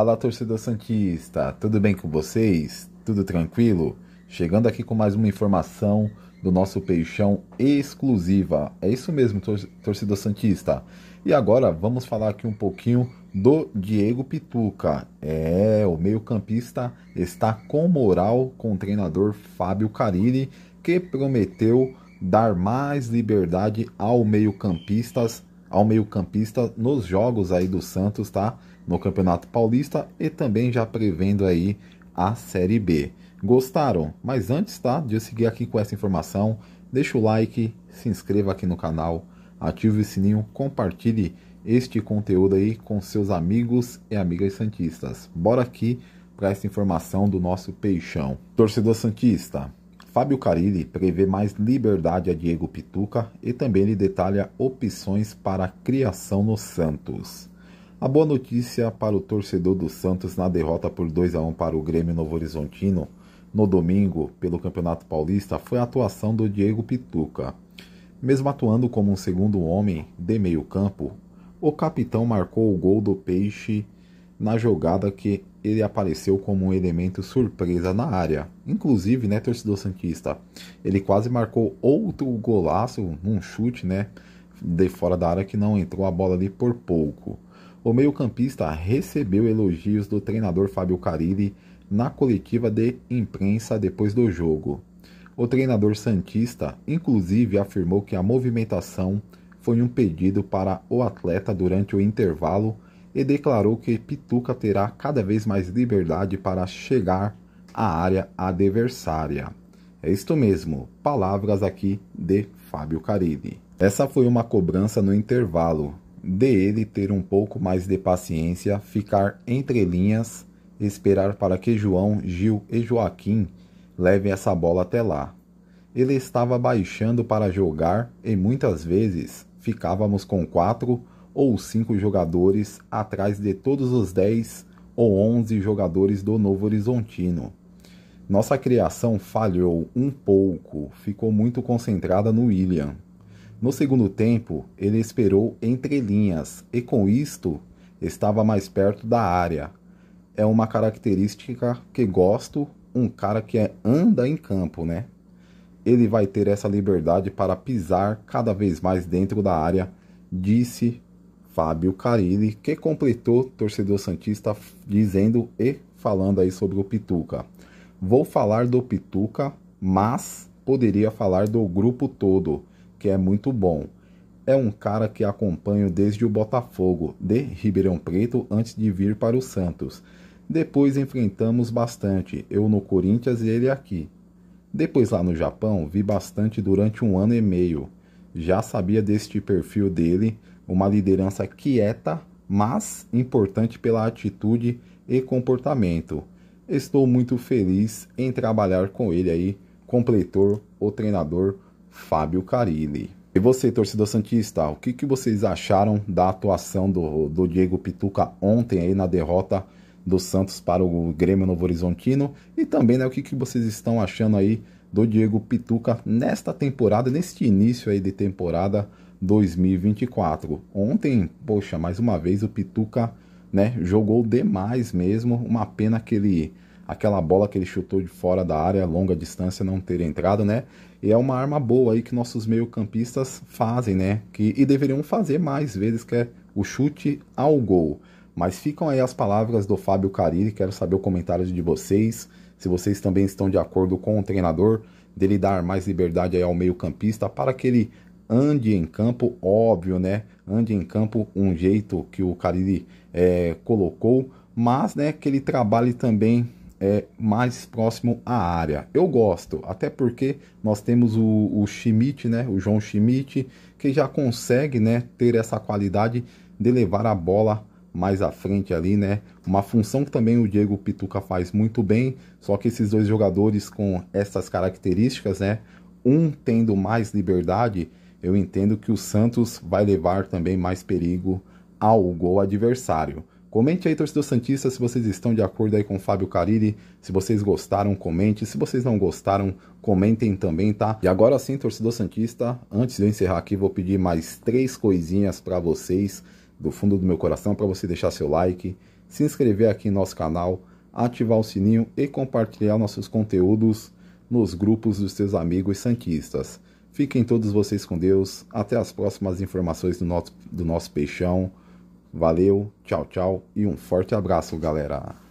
Fala torcedor Santista, tudo bem com vocês? Tudo tranquilo? Chegando aqui com mais uma informação do nosso Peixão exclusiva. É isso mesmo, tor torcedor Santista. E agora vamos falar aqui um pouquinho do Diego Pituca. É, o meio-campista está com moral com o treinador Fábio Carilli, que prometeu dar mais liberdade ao meio-campistas, ao meio-campista nos jogos aí do Santos, tá? no Campeonato Paulista e também já prevendo aí a Série B. Gostaram? Mas antes tá, de eu seguir aqui com essa informação, deixa o like, se inscreva aqui no canal, ative o sininho, compartilhe este conteúdo aí com seus amigos e amigas santistas. Bora aqui para essa informação do nosso peixão. Torcedor santista, Fábio Carilli prevê mais liberdade a Diego Pituca e também lhe detalha opções para criação no Santos. A boa notícia para o torcedor do Santos na derrota por 2 a 1 para o Grêmio Novo Horizontino no domingo pelo Campeonato Paulista foi a atuação do Diego Pituca. Mesmo atuando como um segundo homem de meio-campo, o capitão marcou o gol do Peixe na jogada que ele apareceu como um elemento surpresa na área. Inclusive, né, torcedor santista, ele quase marcou outro golaço num chute, né, de fora da área que não entrou a bola ali por pouco. O meio-campista recebeu elogios do treinador Fábio Carilli na coletiva de imprensa depois do jogo. O treinador Santista, inclusive, afirmou que a movimentação foi um pedido para o atleta durante o intervalo e declarou que Pituca terá cada vez mais liberdade para chegar à área adversária. É isto mesmo, palavras aqui de Fábio Carilli. Essa foi uma cobrança no intervalo, de ele ter um pouco mais de paciência, ficar entre linhas, esperar para que João, Gil e Joaquim levem essa bola até lá. Ele estava baixando para jogar e muitas vezes ficávamos com quatro ou cinco jogadores atrás de todos os dez ou onze jogadores do Novo Horizontino. Nossa criação falhou um pouco, ficou muito concentrada no William. No segundo tempo, ele esperou entre linhas e com isto estava mais perto da área. É uma característica que gosto, um cara que é, anda em campo, né? Ele vai ter essa liberdade para pisar cada vez mais dentro da área, disse Fábio Carilli, que completou torcedor santista dizendo e falando aí sobre o Pituca. Vou falar do Pituca, mas poderia falar do grupo todo que é muito bom. É um cara que acompanho desde o Botafogo, de Ribeirão Preto, antes de vir para o Santos. Depois enfrentamos bastante, eu no Corinthians e ele aqui. Depois lá no Japão, vi bastante durante um ano e meio. Já sabia deste perfil dele, uma liderança quieta, mas importante pela atitude e comportamento. Estou muito feliz em trabalhar com ele aí, completor, o treinador, Fábio Carilli. E você, torcedor Santista, o que, que vocês acharam da atuação do, do Diego Pituca ontem aí na derrota do Santos para o Grêmio Novo Horizontino? E também, né, o que, que vocês estão achando aí do Diego Pituca nesta temporada, neste início aí de temporada 2024? Ontem, poxa, mais uma vez o Pituca, né, jogou demais mesmo, uma pena que ele aquela bola que ele chutou de fora da área, longa distância, não ter entrado, né? E é uma arma boa aí que nossos meio-campistas fazem, né? Que, e deveriam fazer mais vezes, que é o chute ao gol. Mas ficam aí as palavras do Fábio Carilli, quero saber o comentário de vocês, se vocês também estão de acordo com o treinador, dele dar mais liberdade aí ao meio-campista para que ele ande em campo, óbvio, né? Ande em campo um jeito que o Carilli é, colocou, mas né, que ele trabalhe também é mais próximo à área. Eu gosto, até porque nós temos o, o Schmidt, né, o João Schmidt, que já consegue né, ter essa qualidade de levar a bola mais à frente ali, né? Uma função que também o Diego Pituca faz muito bem, só que esses dois jogadores com essas características, né? Um tendo mais liberdade, eu entendo que o Santos vai levar também mais perigo ao gol adversário. Comente aí, torcedor Santista, se vocês estão de acordo aí com o Fábio Cariri. Se vocês gostaram, comente. Se vocês não gostaram, comentem também, tá? E agora sim, torcedor Santista, antes de eu encerrar aqui, vou pedir mais três coisinhas para vocês, do fundo do meu coração, para você deixar seu like, se inscrever aqui em nosso canal, ativar o sininho e compartilhar nossos conteúdos nos grupos dos seus amigos Santistas. Fiquem todos vocês com Deus. Até as próximas informações do nosso, do nosso peixão. Valeu, tchau, tchau e um forte abraço, galera.